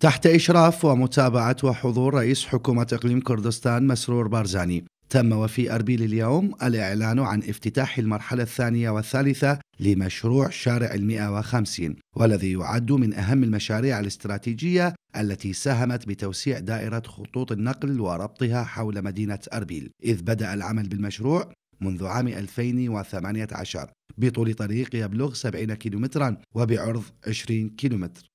تحت إشراف ومتابعة وحضور رئيس حكومة إقليم كردستان مسرور بارزاني تم وفي أربيل اليوم الإعلان عن افتتاح المرحلة الثانية والثالثة لمشروع شارع المئة وخمسين والذي يعد من أهم المشاريع الاستراتيجية التي ساهمت بتوسيع دائرة خطوط النقل وربطها حول مدينة أربيل إذ بدأ العمل بالمشروع منذ عام 2018 بطول طريق يبلغ 70 كيلومترا وبعرض 20 كيلومتر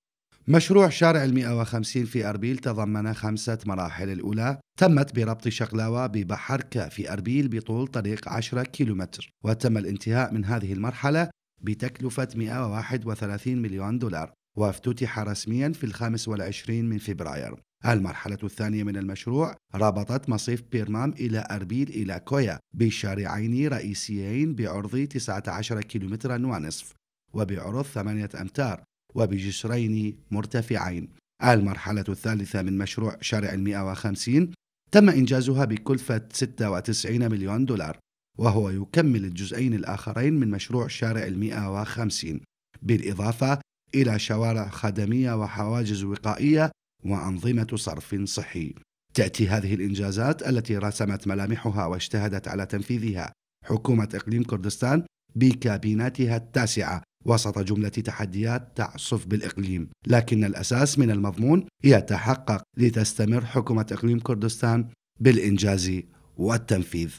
مشروع شارع المئة وخمسين في أربيل تضمن خمسة مراحل الأولى تمت بربط شقلاوة ببحركة في أربيل بطول طريق 10 كيلومتر وتم الانتهاء من هذه المرحلة بتكلفة 131 مليون دولار وافتتح رسميا في الخامس والعشرين من فبراير المرحلة الثانية من المشروع ربطت مصيف بيرمام إلى أربيل إلى كويا بشارعين رئيسيين بعرض 19 كيلومترا ونصف وبعرض 8 أمتار وبجسرين مرتفعين المرحلة الثالثة من مشروع شارع المئة وخمسين تم إنجازها بكلفة 96 مليون دولار وهو يكمل الجزئين الآخرين من مشروع شارع المئة وخمسين بالإضافة إلى شوارع خدمية وحواجز وقائية وأنظمة صرف صحي تأتي هذه الإنجازات التي رسمت ملامحها واجتهدت على تنفيذها حكومة إقليم كردستان بكابيناتها التاسعة وسط جملة تحديات تعصف بالإقليم لكن الأساس من المضمون يتحقق لتستمر حكومة إقليم كردستان بالإنجاز والتنفيذ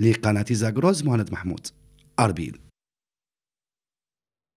لقناة زاغروز مهند محمود أربيل